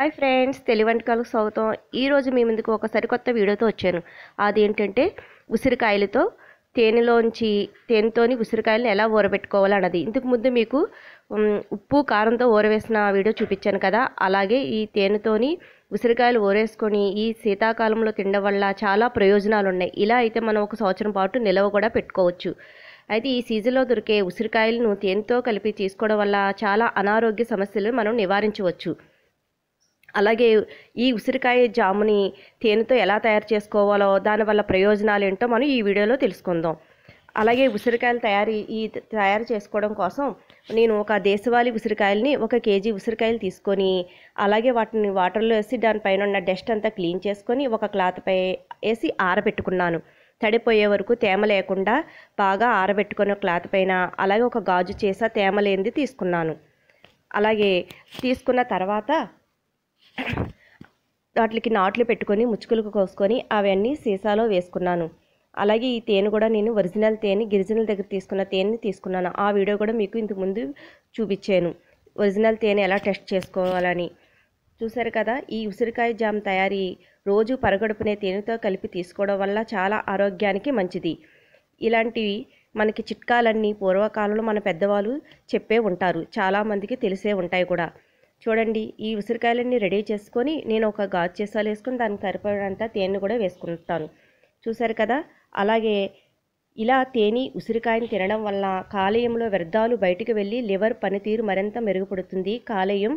hi friends Telugu వంటకాలకు స్వాగతం ఈరోజు మీ ముందుకు ఒక సరికొత్త వీడియోతో వచ్చాను అదేంటంటే ఉసిరికాయలతో తేనెలోంచి తేనెతోని ఉసిరికాయలను ఎలా ఊరబెట్టుకోవాలి అన్నది ఇంతకు ముందు మీకు ఉప్పు కారంతో ఊరవేసిన వీడియో చూపించాను కదా అలాగే ఈ తేనెతోని ఉసిరికాయలు ఊరేసుకొని ఈ శీతాకాలంలో తినడం వల్ల చాలా ప్రయోజనాలు ఉన్నాయి ఇలా అయితే మనం ఒక సంవత్సరం పాటు నిలవ కూడా పెట్టుకోవచ్చు అయితే ఈ సీజన్లో దొరికే ఉసిరికాయలను తేనెతో కలిపి తీసుకోవడం వల్ల చాలా అనారోగ్య సమస్యలు మనం నివారించవచ్చు అలాగే ఈ ఉసిరికాయ జాముని తేనెతో ఎలా తయారు చేసుకోవాలో దానివల్ల ప్రయోజనాలు ఏంటో మనం ఈ వీడియోలో తెలుసుకుందాం అలాగే ఉసిరికాయలు తయారీ ఈ తయారు చేసుకోవడం కోసం నేను ఒక దేశవాళీ ఉసిరికాయలని ఒక కేజీ ఉసిరికాయలు తీసుకొని అలాగే వాటిని వాటర్లో వేసి దానిపైన ఉన్న డస్ట్ అంతా క్లీన్ చేసుకొని ఒక క్లాత్పై వేసి ఆరబెట్టుకున్నాను తడిపోయే వరకు తేమ లేకుండా బాగా ఆరబెట్టుకున్న క్లాత్ పైన అలాగే ఒక గాజు చేసా తేమ లేనిది తీసుకున్నాను అలాగే తీసుకున్న తర్వాత వాటికి నాట్లు పెట్టుకొని ముచ్చుకులకు కోసుకొని అవన్నీ సీసాలో వేసుకున్నాను అలాగే ఈ తేనె కూడా నేను ఒరిజినల్ తేనె గిరిజనుల దగ్గర తీసుకున్న తేనెని తీసుకున్నాను ఆ వీడియో కూడా మీకు ఇంతకుముందు చూపించాను ఒరిజినల్ తేనె ఎలా టెస్ట్ చేసుకోవాలని చూశారు కదా ఈ ఉసిరికాయ జామ్ తయారీ రోజు పరగడుపునే తేనెతో కలిపి తీసుకోవడం వల్ల చాలా ఆరోగ్యానికి మంచిది ఇలాంటివి మనకి చిట్కాలన్నీ పూర్వకాలంలో మన పెద్దవాళ్ళు చెప్పే ఉంటారు చాలామందికి తెలిసే ఉంటాయి కూడా చూడండి ఈ ఉసిరికాయలన్నీ రెడీ చేసుకొని నేను ఒక గాజు చేసాలు వేసుకుని దానికి సరిపడంత తేనెను కూడా వేసుకుంటాను చూసారు కదా అలాగే ఇలా తేనె ఉసిరికాయను తినడం వల్ల కాలేయంలో వ్యర్థాలు బయటికి వెళ్ళి లివర్ పనితీరు మరింత మెరుగుపడుతుంది కాలేయం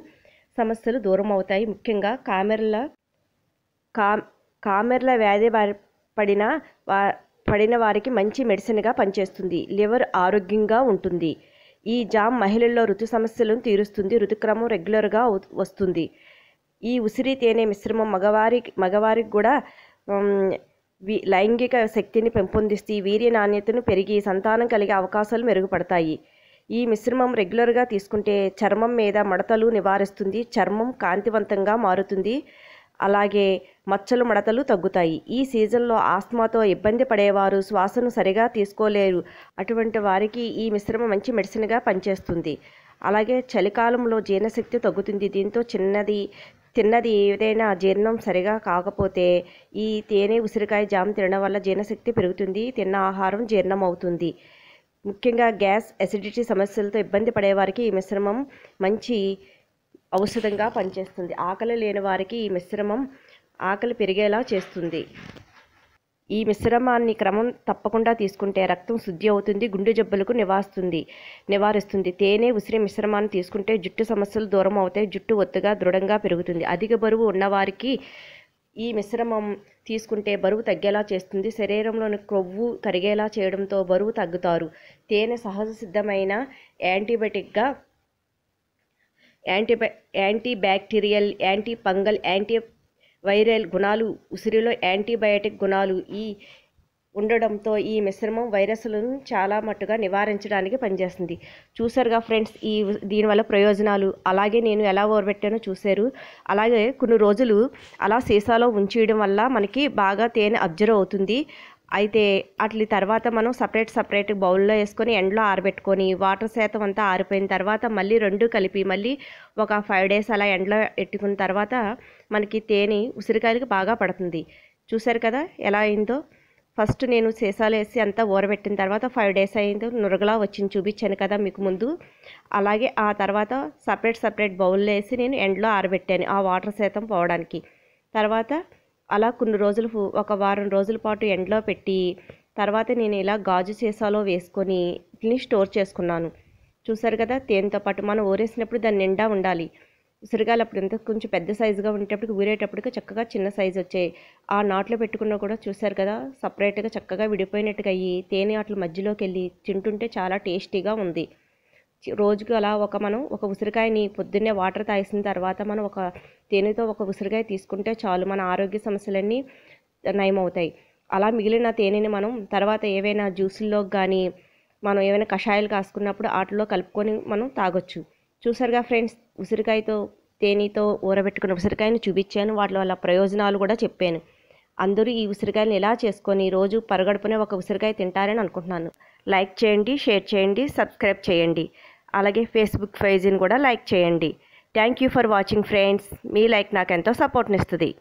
సమస్యలు దూరం అవుతాయి ముఖ్యంగా కామెర్ల కా కామెర్ల వ్యాధి పడిన పడిన వారికి మంచి మెడిసిన్గా పనిచేస్తుంది లివర్ ఆరోగ్యంగా ఉంటుంది ఈ జామ్ మహిళల్లో ఋతు సమస్యలను తీరుస్తుంది ఋతుక్రమం రెగ్యులర్గా వస్తుంది ఈ ఉసిరి తేనె మిశ్రమం మగవారి మగవారికి కూడా లైంగిక శక్తిని పెంపొందిస్తూ వీర్య నాణ్యతను పెరిగి సంతానం కలిగే అవకాశాలు మెరుగుపడతాయి ఈ మిశ్రమం రెగ్యులర్గా తీసుకుంటే చర్మం మీద మడతలు నివారిస్తుంది చర్మం కాంతివంతంగా మారుతుంది అలాగే మచ్చలు మడతలు తగ్గుతాయి ఈ సీజన్లో ఆస్మాతో ఇబ్బంది పడేవారు శ్వాసను సరిగా తీసుకోలేరు అటువంటి వారికి ఈ మిశ్రమం మంచి మెడిసిన్గా పనిచేస్తుంది అలాగే చలికాలంలో జీర్ణశక్తి తగ్గుతుంది దీంతో చిన్నది తిన్నది ఏదైనా జీర్ణం సరిగా కాకపోతే ఈ తేనె ఉసిరికాయ జామ్ తినడం వల్ల జీర్ణశక్తి పెరుగుతుంది తిన్న ఆహారం జీర్ణం అవుతుంది ముఖ్యంగా గ్యాస్ అసిడిటీ సమస్యలతో ఇబ్బంది పడేవారికి ఈ మిశ్రమం మంచి ఔషధంగా పనిచేస్తుంది ఆకలి లేని వారికి ఈ మిశ్రమం ఆకలి పెరిగేలా చేస్తుంది ఈ మిశ్రమాన్ని క్రమం తప్పకుండా తీసుకుంటే రక్తం శుద్ధి అవుతుంది గుండె జబ్బులకు నివాస్తుంది నివారిస్తుంది తేనె ఉసిరి మిశ్రమాన్ని తీసుకుంటే జుట్టు సమస్యలు దూరం అవుతాయి జుట్టు ఒత్తుగా దృఢంగా పెరుగుతుంది అధిక బరువు ఉన్నవారికి ఈ మిశ్రమం తీసుకుంటే బరువు తగ్గేలా చేస్తుంది శరీరంలోని కొవ్వు కరిగేలా చేయడంతో బరువు తగ్గుతారు తేనె సహజ సిద్ధమైన యాంటీబయాటిక్గా యాంటీబై anti bacterial anti fungal anti viral గుణాలు ఉసిరిలో యాంటీబయాటిక్ గుణాలు ఈ ఉండడంతో ఈ మిశ్రమం వైరస్లను చాలా మట్టుగా నివారించడానికి పనిచేస్తుంది చూసారుగా ఫ్రెండ్స్ ఈ దీనివల్ల ప్రయోజనాలు అలాగే నేను ఎలా ఓరబెట్టానో చూశారు అలాగే కొన్ని రోజులు అలా సీసాలో ఉంచేయడం వల్ల మనకి బాగా తేనె అబ్జర్వ్ అవుతుంది అయితే అట్ల తర్వాత మనం సపరేట్ సపరేట్ బౌల్లో వేసుకొని ఎండలో ఆరబెట్టుకొని వాటర్ శాతం అంతా ఆరిపోయిన తర్వాత మళ్ళీ రెండు కలిపి మళ్ళీ ఒక ఫైవ్ డేస్ అలా ఎండలో ఎట్టుకున్న తర్వాత మనకి తేనె ఉసిరికాయలకి బాగా పడుతుంది చూశారు కదా ఎలా అయిందో ఫస్ట్ నేను సీసాలు వేసి అంతా ఊరబెట్టిన తర్వాత ఫైవ్ డేస్ అయింది నురగలా వచ్చింది చూపించాను కదా మీకు ముందు అలాగే ఆ తర్వాత సపరేట్ సపరేట్ బౌల్లో వేసి నేను ఎండలో ఆరబెట్టాను ఆ వాటర్ శాతం పోవడానికి తర్వాత అలా కొన్ని రోజులు ఒక వారం రోజుల పాటు ఎండలో పెట్టి తర్వాత నేను ఇలా గాజు సీసాలో వేసుకొని స్టోర్ చేసుకున్నాను చూసారు కదా తేనెతో పాటు మనం ఊరేసినప్పుడు దాని నిండా ఉండాలి ఉసిరికాయలు అప్పుడు ఎంత కొంచెం పెద్ద సైజుగా ఉండేటప్పటికి ఊరేటప్పటికి చక్కగా చిన్న సైజు వచ్చాయి ఆ నాట్లు పెట్టుకున్నా కూడా చూశారు కదా సపరేట్గా చక్కగా విడిపోయినట్టుగా అయ్యి తేనె అట్ల మధ్యలోకి వెళ్ళి తింటుంటే చాలా టేస్టీగా ఉంది రోజుకి అలా ఒక మనం ఒక ఉసిరికాయని పొద్దున్నే వాటర్ తాగిసిన తర్వాత మనం ఒక తేనెతో ఒక ఉసిరికాయ తీసుకుంటే చాలు మన ఆరోగ్య సమస్యలన్నీ నయమవుతాయి అలా మిగిలిన తేనెని మనం తర్వాత ఏవైనా జ్యూసుల్లో కానీ మనం ఏవైనా కషాయాలు కాసుకున్నప్పుడు వాటిలో కలుపుకొని మనం తాగొచ్చు చూసారుగా ఫ్రెండ్స్ ఉసిరికాయతో తేనెతో ఊరబెట్టుకున్న ఉసిరికాయని చూపించాను వాటి వల్ల ప్రయోజనాలు కూడా చెప్పాను అందరూ ఈ ఉసిరికాయలు ఎలా చేసుకొని రోజు పరగడుపునే ఒక ఉసిరికాయ తింటారని అనుకుంటున్నాను లైక్ చేయండి షేర్ చేయండి సబ్స్క్రైబ్ చేయండి అలాగే ఫేస్బుక్ పేజీని కూడా లైక్ చేయండి thank you for watching friends మీ లైక్ నాకెంతో సపోర్ట్నిస్తుంది